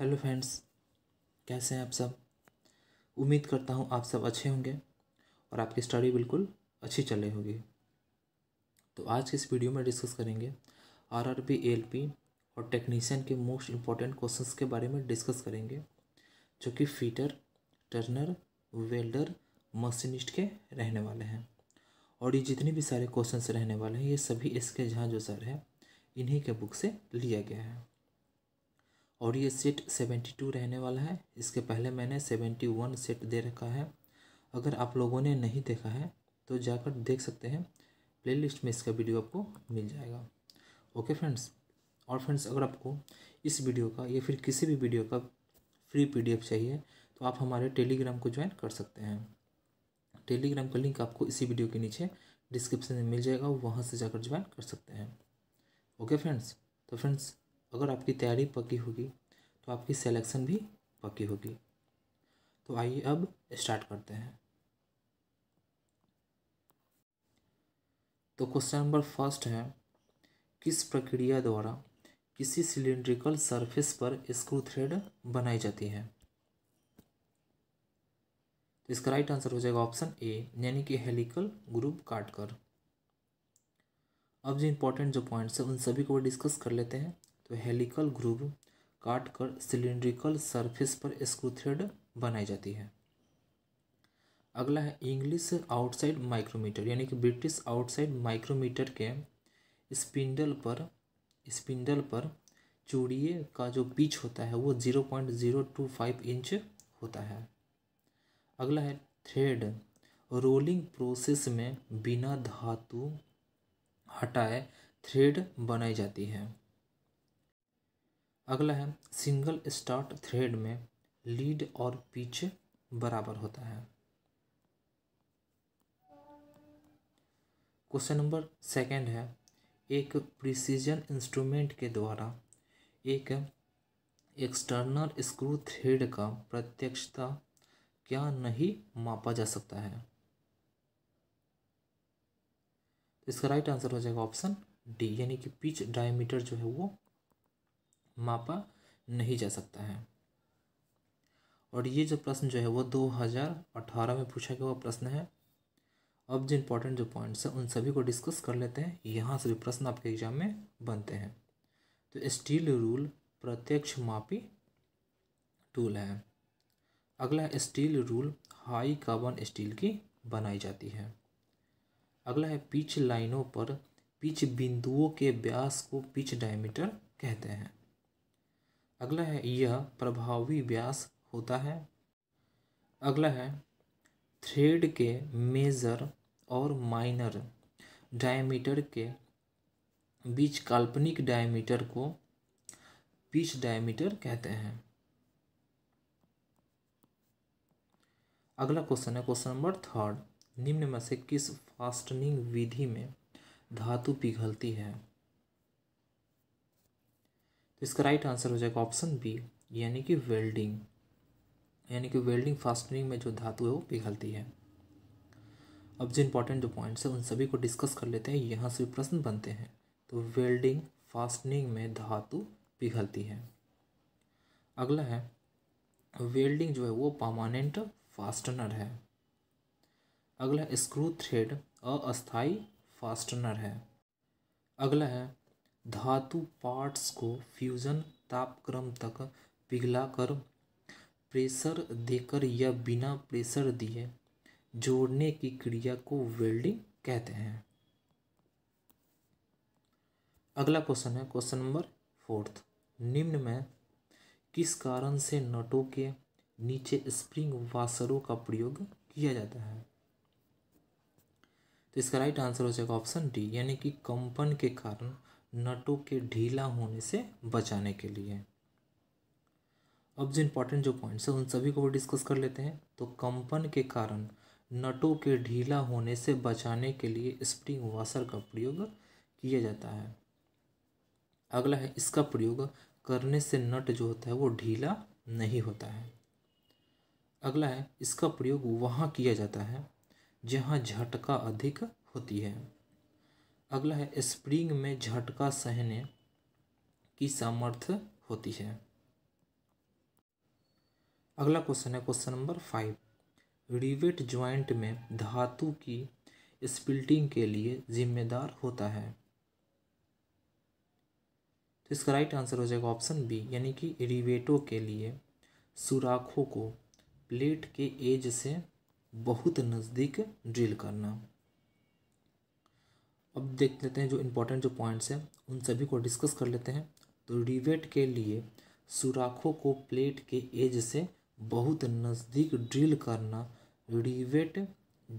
hello friends कैसे हैं आप सब उम्मीद करता हूँ आप सब अच्छे होंगे और आपकी स्टडी बिल्कुल अच्छी चल रही होगी तो आज के इस वीडियो में डिस्कस करेंगे R R B L P और टेक्नीशियन के मोस्ट इम्पॉर्टेंट क्वेश्चंस के बारे में डिस्कस करेंगे जो कि फीटर टर्नर वेल्डर मशीनिस्ट के रहने वाले हैं और ये जितने भी सारे क्वेश्चंस रहने वाले हैं ये सभी इसके जहाँ जो सर है इन्हीं के बुक से लिया गया है और ये सेट सेवेंटी टू रहने वाला है इसके पहले मैंने सेवेंटी वन सेट दे रखा है अगर आप लोगों ने नहीं देखा है तो जाकर देख सकते हैं प्लेलिस्ट में इसका वीडियो आपको मिल जाएगा ओके फ्रेंड्स और फ्रेंड्स अगर आपको इस वीडियो का या फिर किसी भी वीडियो का फ्री पी चाहिए तो आप हमारे टेलीग्राम को ज्वाइन कर सकते हैं टेलीग्राम का लिंक आपको इसी वीडियो के नीचे डिस्क्रिप्शन में मिल जाएगा वहाँ से जाकर ज्वाइन कर सकते हैं ओके फ्रेंड्स तो फ्रेंड्स अगर आपकी तैयारी पक्की होगी तो आपकी सिलेक्शन भी पक्की होगी तो आइए अब स्टार्ट करते हैं तो क्वेश्चन नंबर फर्स्ट है किस प्रक्रिया द्वारा किसी सिलिंड्रिकल सरफेस पर स्क्रू थ्रेड बनाई जाती है तो इसका राइट आंसर हो जाएगा ऑप्शन ए यानी कि हेलिकल ग्रुप काट कर अब जो इम्पोर्टेंट जो पॉइंट्स हैं उन सभी को डिस्कस कर लेते हैं तो हेलिकल ग्रूव काट कर सिलिंड्रिकल सरफेस पर स्क्रू थ्रेड बनाई जाती है अगला है इंग्लिश आउटसाइड माइक्रोमीटर यानी कि ब्रिटिश आउटसाइड माइक्रोमीटर के स्पिंडल पर स्पिंडल पर चूड़िए का जो पिच होता है वो zero point zero two five inch होता है अगला है थ्रेड रोलिंग प्रोसेस में बिना धातु हटाए थ्रेड बनाई जाती है अगला है सिंगल स्टार्ट थ्रेड में लीड और पिच बराबर होता है क्वेश्चन नंबर सेकंड है एक प्रिसीजन इंस्ट्रूमेंट के द्वारा एक एक्सटर्नल स्क्रू थ्रेड का प्रत्यक्षता क्या नहीं मापा जा सकता है इसका राइट आंसर हो जाएगा ऑप्शन डी यानी कि पिच डायमीटर जो है वो मापा नहीं जा सकता है और ये जो प्रश्न जो है वो 2018 में पूछा गया हुआ प्रश्न है अब जो इम्पोर्टेंट जो पॉइंट्स हैं उन सभी को डिस्कस कर लेते हैं यहाँ से भी प्रश्न आपके एग्जाम में बनते हैं तो स्टील रूल प्रत्यक्ष मापी टूल है अगला है steel rule high carbon steel की बनाई जाती है अगला है पिच लाइनों पर पिच बिंदुओं के व्यास को पिच डायमीटर कहते हैं अगला है यह प्रभावी व्यास होता है अगला है थ्रेड के मेजर और माइनर डायमीटर के बीच काल्पनिक डायमीटर को पिच डायमीटर कहते हैं अगला क्वेश्चन है क्वेश्चन नंबर थर्ड निम्न में से किस फास्टनिंग विधि में धातु पिघलती है तो इसका राइट आंसर हो जाएगा ऑप्शन बी यानी कि वेल्डिंग यानी कि वेल्डिंग फास्टनिंग में जो धातु है वो पिघलती है अब जो इंपॉर्टेंट जो पॉइंट्स हैं उन सभी को डिस्कस कर लेते हैं यहाँ से भी प्रश्न बनते हैं तो वेल्डिंग फास्टनिंग में धातु पिघलती है अगला है वेल्डिंग जो है वो परमानेंट फास्टनर है अगला स्क्रू थ्रेड अस्थाई फास्टनर है अगला है धातु पार्ट्स को फ्यूजन तापक्रम तक पिघलाकर प्रेशर देकर या बिना प्रेशर दिए जोड़ने की क्रिया को वेल्डिंग कहते हैं अगला क्वेश्चन है क्वेश्चन नंबर फोर्थ निम्न में किस कारण से नटों के नीचे स्प्रिंग वाशरों का प्रयोग किया जाता है तो इसका राइट आंसर हो जाएगा ऑप्शन डी यानी कि कंपन के कारण नटों के ढीला होने से बचाने के लिए अब जो इम्पोर्टेंट जो पॉइंट्स हैं उन सभी को डिस्कस कर लेते हैं तो कंपन के कारण नटों के ढीला होने से बचाने के लिए स्प्रिंग वाशर का प्रयोग किया जाता है अगला है इसका प्रयोग करने से नट जो होता है वो ढीला नहीं होता है अगला है इसका प्रयोग वहाँ किया जाता है जहाँ झटका अधिक होती है अगला है स्प्रिंग में झटका सहने की सामर्थ्य होती है अगला क्वेश्चन है question number five rivet joint में धातु की स्पिल्टिंग के लिए जिम्मेदार होता है तो इसका राइट आंसर हो जाएगा ऑप्शन बी यानी कि रिवेटों के लिए सुराखों को प्लेट के एज से बहुत नज़दीक ड्रिल करना अब देख लेते हैं जो इम्पोर्टेंट जो पॉइंट्स हैं उन सभी को डिस्कस कर लेते हैं तो रिवेट के लिए सुराखों को प्लेट के एज से बहुत नज़दीक ड्रिल करना रिवेट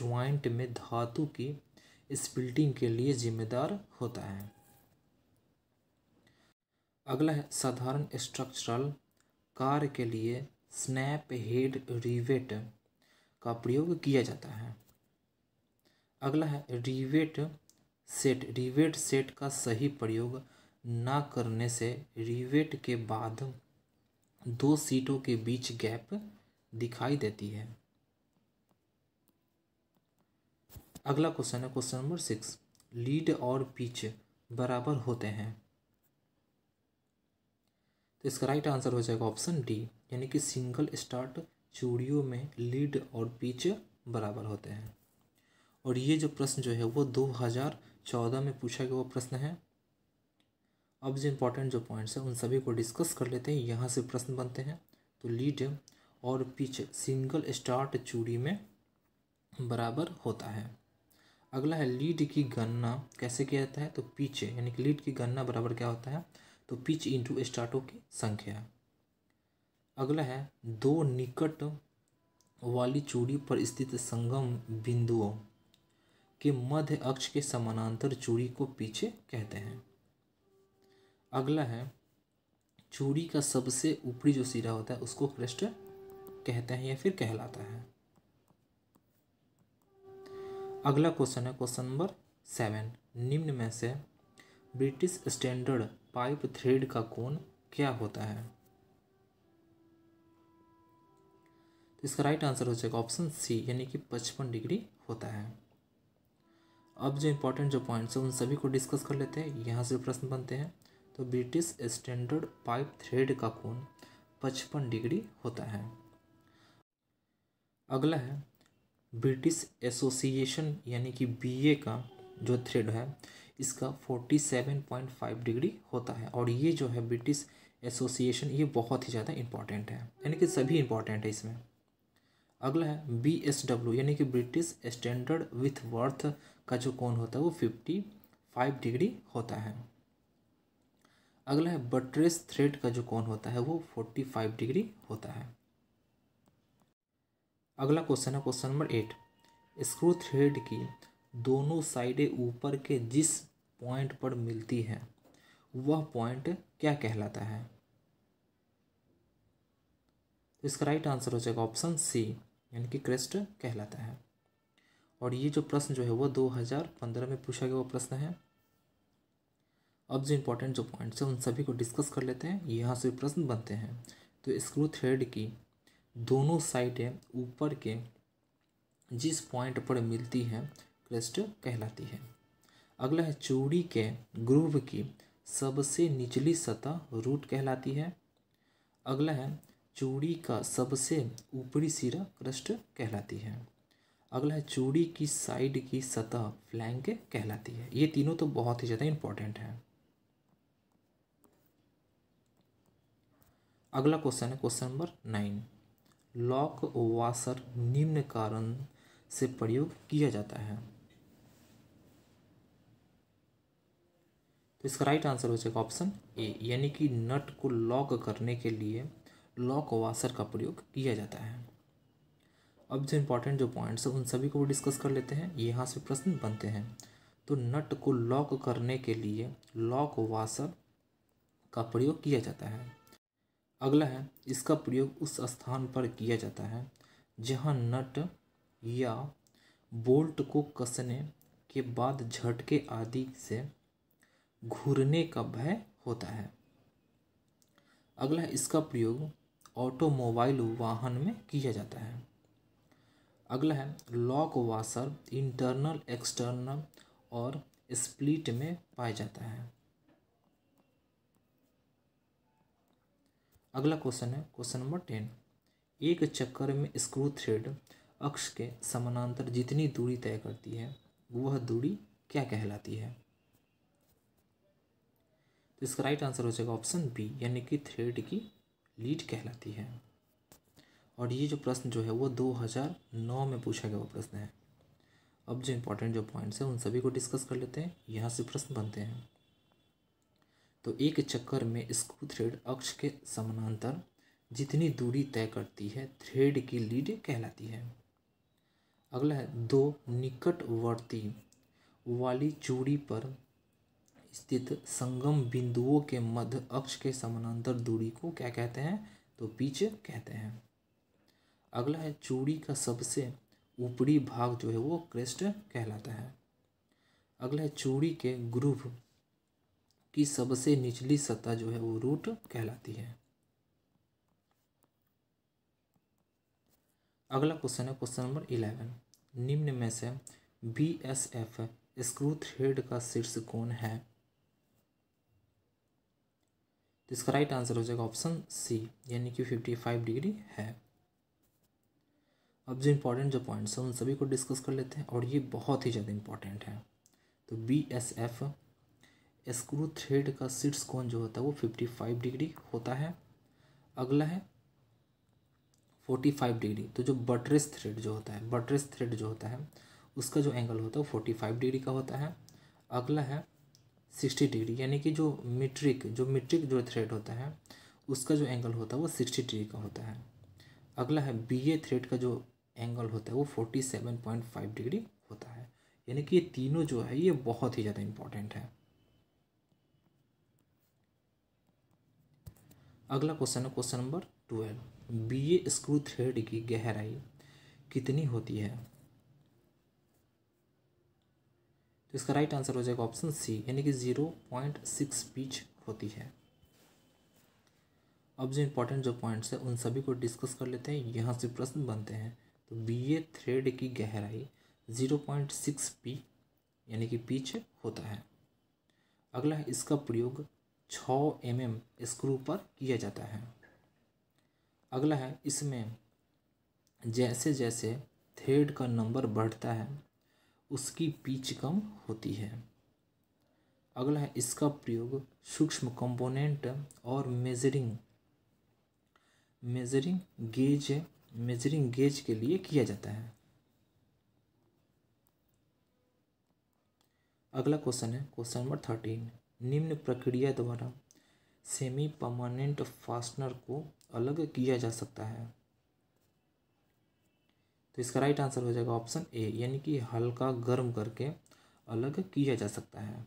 ज्वाइंट में धातु की स्पिल्टिंग के लिए जिम्मेदार होता है अगला है साधारण स्ट्रक्चरल कार के लिए स्नैप हेड रिवेट का प्रयोग किया जाता है अगला है रिवेट सेट रिवेट सेट का सही प्रयोग ना करने से रिवेट के बाद दो सीटों के बीच गैप दिखाई देती है अगला क्वेश्चन है क्वेश्चन नंबर सिक्स लीड और पिच बराबर होते हैं तो इसका राइट आंसर हो जाएगा ऑप्शन डी यानी कि सिंगल स्टार्ट चूड़ियों में लीड और पिच बराबर होते हैं और ये जो प्रश्न जो है वो दो हजार चौदह में पूछा गया वो प्रश्न है अब जो इम्पोर्टेंट जो पॉइंट्स हैं उन सभी को डिस्कस कर लेते हैं यहाँ से प्रश्न बनते हैं तो लीड और पिच सिंगल स्टार्ट चूड़ी में बराबर होता है अगला है लीड की गणना कैसे किया जाता है तो पिच यानी कि लीड की गणना बराबर क्या होता है तो पिच इंटू स्टार्टों की संख्या अगला है दो निकट वाली चूड़ी पर स्थित संगम बिंदुओं के मध्य अक्ष के समानांतर चूड़ी को पीछे कहते हैं अगला है चूड़ी का सबसे ऊपरी जो सिरा होता है उसको क्रेस्ट कहते हैं या फिर कहलाता है अगला क्वेश्चन है क्वेश्चन नंबर सेवन निम्न में से ब्रिटिश स्टैंडर्ड पाइप थ्रेड का कोण क्या होता है तो इसका राइट आंसर हो जाएगा ऑप्शन सी यानी कि पचपन डिग्री होता है अब जो इम्पोर्टेंट जो पॉइंट्स हैं उन सभी को डिस्कस कर लेते हैं यहाँ से प्रश्न बनते हैं तो ब्रिटिश स्टैंडर्ड पाइप थ्रेड का कोण पचपन डिग्री होता है अगला है ब्रिटिश एसोसिएशन यानी कि बीए का जो थ्रेड है इसका forty seven point five degree होता है और ये जो है ब्रिटिश एसोसिएशन ये बहुत ही ज़्यादा इंपॉर्टेंट है यानी कि सभी इम्पॉर्टेंट है इसमें अगला है बी एस डब्ल्यू यानी कि ब्रिटिश स्टैंडर्ड विथ वर्थ का जो कौन होता है वो फिफ्टी फाइव डिग्री होता है अगला है बट्रेस थ्रेड का जो कौन होता है वो फोर्टी फाइव डिग्री होता है अगला क्वेश्चन है question number eight screw thread की दोनों साइडें ऊपर के जिस पॉइंट पर मिलती है वह पॉइंट क्या कहलाता है तो इसका राइट आंसर हो जाएगा ऑप्शन सी यानी कि क्रेस्ट कहलाता है और ये जो प्रश्न जो है वो 2015 में पूछा गया वो प्रश्न है अब जो इम्पोर्टेंट जो पॉइंट्स हैं उन सभी को डिस्कस कर लेते हैं यहाँ से प्रश्न बनते हैं तो स्क्रू थ्रेड की दोनों साइडें ऊपर के जिस पॉइंट पर मिलती हैं क्रेस्ट कहलाती है अगला है चूड़ी के ग्रूव की सबसे निचली सतह रूट कहलाती है अगला है चूड़ी का सबसे ऊपरी सिरा क्रस्ट कहलाती है अगला है चूड़ी की साइड की सतह फ्लैंक कहलाती है ये तीनों तो बहुत ही ज़्यादा इम्पॉर्टेंट है अगला क्वेश्चन है question number nine lock washer निम्न कारण से प्रयोग किया जाता है तो इसका राइट आंसर हो जाएगा ऑप्शन ए यानी कि नट को लॉक करने के लिए लॉ कोवासर का प्रयोग किया जाता है अब जो इम्पोर्टेंट जो पॉइंट्स हैं उन सभी को वो डिस्कस कर लेते हैं यहाँ से प्रश्न बनते हैं तो नट को लॉक करने के लिए लॉक वासर का प्रयोग किया जाता है अगला है इसका प्रयोग उस स्थान पर किया जाता है जहाँ नट या बोल्ट को कसने के बाद झटके आदि से घूरने का भय होता है अगला है इसका प्रयोग ऑटोमोबाइल वाहन में किया जाता है अगला है लॉक वाशर इंटरनल एक्सटर्नल और स्प्लिट में पाया जाता है अगला क्वेश्चन है क्वेश्चन नंबर टेन एक चक्कर में स्क्रू थ्रेड अक्ष के समानांतर जितनी दूरी तय करती है वह दूरी क्या कहलाती है तो इसका राइट आंसर हो जाएगा ऑप्शन बी यानी कि थ्रेड की लीड कहलाती है और ये जो प्रश्न जो है वो 2009 में पूछा गया वो प्रश्न है अब जो इम्पोर्टेंट जो पॉइंट्स हैं उन सभी को डिस्कस कर लेते हैं यहाँ से प्रश्न बनते हैं तो एक चक्कर में स्क्रू थ्रेड अक्ष के समानांतर जितनी दूरी तय करती है थ्रेड की लीड कहलाती है अगला है दो निकटवर्ती वाली चूड़ी पर स्थित संगम बिंदुओं के मध्य अक्ष के समानांतर दूरी को क्या कहते हैं तो पिच कहते हैं अगला है चूड़ी का सबसे ऊपरी भाग जो है वो क्रेस्ट कहलाता है अगला है चूड़ी के ग्रुव की सबसे निचली सतह जो है वो रूट कहलाती है अगला क्वेश्चन है क्वेश्चन नंबर इलेवन निम्न में से B S F screw thread का शीर्ष कौन है तो इसका राइट आंसर हो जाएगा ऑप्शन सी यानी कि फिफ्टी फाइव डिग्री है अब जो इम्पोर्टेंट जो पॉइंट्स हैं उन सभी को डिस्कस कर लेते हैं और ये बहुत ही ज़्यादा इम्पॉर्टेंट है तो B S F screw thread का सीट्स कौन जो होता है वो फिफ्टी फाइव डिग्री होता है अगला है फोर्टी फाइव डिग्री तो जो बटरेस थ्रेड जो होता है बटरेस थ्रेड जो होता है उसका जो एंगल होता है वो फोर्टी फाइव डिग्री का होता है अगला है सिक्सटी डिग्री यानी कि जो मीट्रिक जो मीट्रिक जो थ्रेड होता है उसका जो एंगल होता है वो सिक्सटी डिग्री का होता है अगला है बी ए थ्रेड का जो एंगल होता है वो forty seven point five degree होता है यानी कि ये तीनों जो है ये बहुत ही ज़्यादा इम्पॉर्टेंट है अगला क्वेश्चन है question number twelve B A screw thread की गहराई कितनी होती है तो इसका राइट आंसर हो जाएगा ऑप्शन सी यानी कि जीरो पॉइंट सिक्स पीच होती है अब जो इम्पोर्टेंट जो पॉइंट्स है उन सभी को डिस्कस कर लेते हैं यहाँ से प्रश्न बनते हैं तो बी ए थ्रेड की गहराई ज़ीरो पॉइंट सिक्स पी यानी कि पीच होता है अगला है इसका प्रयोग छः एम एम स्क्रू पर किया जाता है अगला है इसमें जैसे जैसे थ्रेड का नंबर बढ़ता है उसकी पीच कम होती है अगला है इसका प्रयोग सूक्ष्म कंपोनेंट और measuring measuring gauge measuring gauge के लिए किया जाता है अगला क्वेश्चन है क्वेश्चन नंबर थर्टीन निम्न प्रक्रिया द्वारा सेमी परमानेंट फास्टनर को अलग किया जा सकता है तो इसका राइट आंसर हो जाएगा ऑप्शन ए यानी कि हल्का गर्म करके अलग किया जा सकता है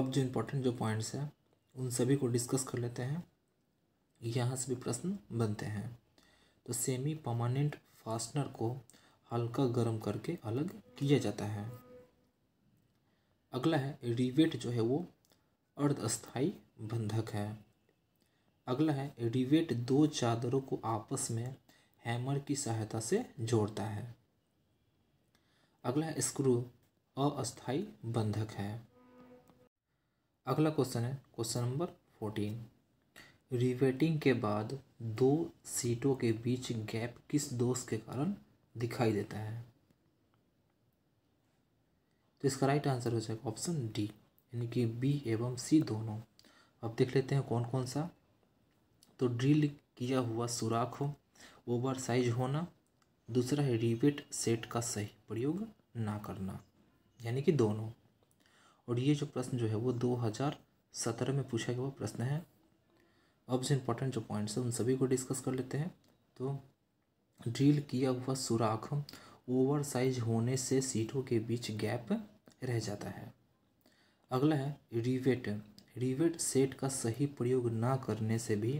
अब जो इम्पोर्टेंट जो पॉइंट्स हैं उन सभी को डिस्कस कर लेते हैं यहाँ से भी प्रश्न बनते हैं तो सेमी परमानेंट फास्टनर को हल्का गर्म करके अलग किया जाता है अगला है रिवेट जो है वो अर्धस्थाई बंधक है अगला है रिवेट दो चादरों को आपस में हैमर की सहायता से जोड़ता है अगला स्क्रू अस्थाई बंधक है अगला क्वेश्चन है क्वेश्चन नंबर फोर्टीन रिवेटिंग के बाद दो सीटों के बीच गैप किस दोष के कारण दिखाई देता है तो इसका राइट आंसर हो जाएगा ऑप्शन डी यानी कि बी एवं सी दोनों अब देख लेते हैं कौन कौन सा तो ड्रिल किया हुआ सुराख हो ओवर साइज होना दूसरा है रिवेट सेट का सही प्रयोग ना करना यानी कि दोनों और ये जो प्रश्न जो है वो दो हज़ार सत्रह में पूछा गया हुआ प्रश्न है अब जो इम्पोर्टेंट जो पॉइंट्स हैं उन सभी को डिस्कस कर लेते हैं तो ड्रिल किया हुआ सुराख ओवर साइज होने से सीटों के बीच गैप रह जाता है अगला है रिवेट रिवेट सेट का सही प्रयोग ना करने से भी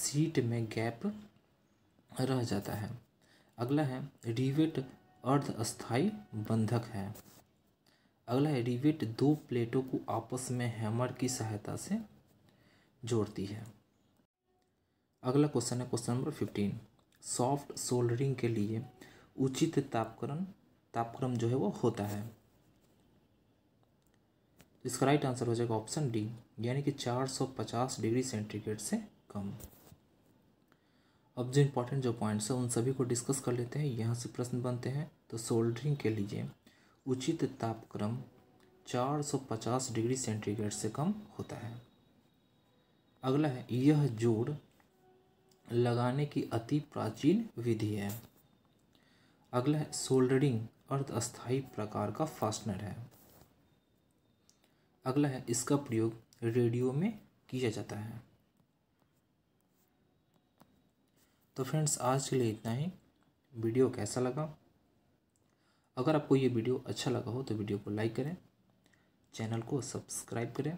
सीट में गैप रह जाता है अगला है रिवेट अर्ध अस्थाई बंधक है अगला है रिवेट दो प्लेटों को आपस में हैमर की सहायता से जोड़ती है अगला क्वेश्चन है question number fifteen soft soldering के लिए उचित तापक्रम तापक्रम जो है वो होता है इसका राइट आंसर हो जाएगा ऑप्शन डी यानी कि 450 डिग्री सेंटीग्रेड से कम अब जो इम्पोर्टेंट जो पॉइंट्स हैं उन सभी को डिस्कस कर लेते हैं यहाँ से प्रश्न बनते हैं तो सोल्डरिंग के लिए उचित तापक्रम 450 डिग्री सेंटीग्रेड से कम होता है अगला है यह जोड़ लगाने की अति प्राचीन विधि है अगला है सोल्डरिंग अर्थस्थायी प्रकार का फास्टनर है अगला है इसका प्रयोग रेडियो में किया जाता है तो फ्रेंड्स आज के लिए इतना ही वीडियो कैसा लगा अगर आपको ये वीडियो अच्छा लगा हो तो वीडियो को लाइक करें चैनल को सब्सक्राइब करें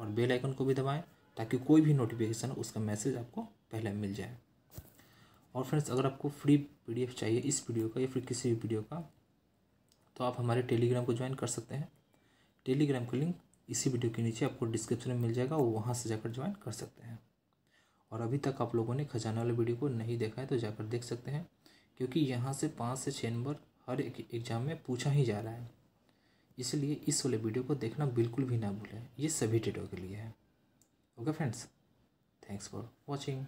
और बेल आइकन को भी दबाएं ताकि कोई भी नोटिफिकेशन उसका मैसेज आपको पहले मिल जाए और फ्रेंड्स अगर आपको फ्री पीडीएफ चाहिए इस वीडियो का या फिर किसी भी वीडियो का तो आप हमारे टेलीग्राम को ज्वाइन कर सकते हैं टेलीग्राम का लिंक इसी वीडियो के नीचे आपको डिस्क्रिप्शन में मिल जाएगा वो वहाँ से जाकर ज्वाइन कर सकते हैं और अभी तक आप लोगों ने खजाना वाले वीडियो को नहीं देखा है तो जाकर देख सकते हैं क्योंकि यहाँ से पाँच से छः नंबर हर एक एग्ज़ाम में पूछा ही जा रहा है इसलिए इस वाले वीडियो को देखना बिल्कुल भी ना भूलें ये सभी डेटों के लिए है okay friends thanks for watching